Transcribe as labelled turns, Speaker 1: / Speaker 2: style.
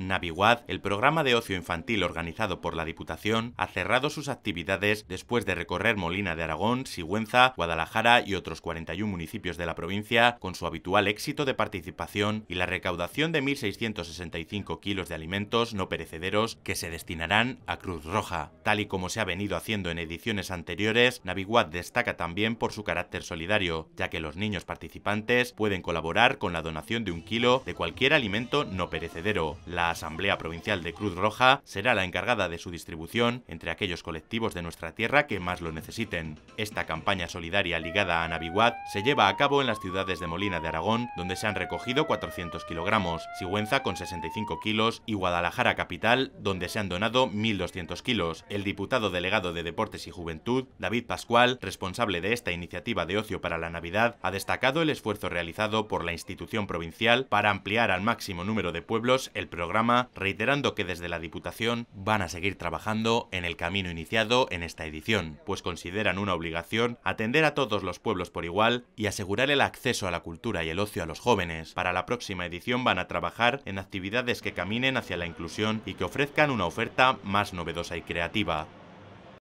Speaker 1: Naviguad, el programa de ocio infantil organizado por la Diputación, ha cerrado sus actividades después de recorrer Molina de Aragón, Sigüenza, Guadalajara y otros 41 municipios de la provincia con su habitual éxito de participación y la recaudación de 1.665 kilos de alimentos no perecederos que se destinarán a Cruz Roja. Tal y como se ha venido haciendo en ediciones anteriores, Naviguad destaca también por su carácter solidario, ya que los niños participantes pueden colaborar con la donación de un kilo de cualquier alimento no perecedero. La la Asamblea Provincial de Cruz Roja será la encargada de su distribución entre aquellos colectivos de nuestra tierra que más lo necesiten. Esta campaña solidaria ligada a Naviguad se lleva a cabo en las ciudades de Molina de Aragón, donde se han recogido 400 kilogramos, Sigüenza con 65 kilos y Guadalajara capital, donde se han donado 1.200 kilos. El diputado delegado de Deportes y Juventud, David Pascual, responsable de esta iniciativa de ocio para la Navidad, ha destacado el esfuerzo realizado por la institución provincial para ampliar al máximo número de pueblos el programa reiterando que desde la Diputación van a seguir trabajando en el camino iniciado en esta edición, pues consideran una obligación atender a todos los pueblos por igual y asegurar el acceso a la cultura y el ocio a los jóvenes. Para la próxima edición van a trabajar en actividades que caminen hacia la inclusión y que ofrezcan una oferta más novedosa y creativa.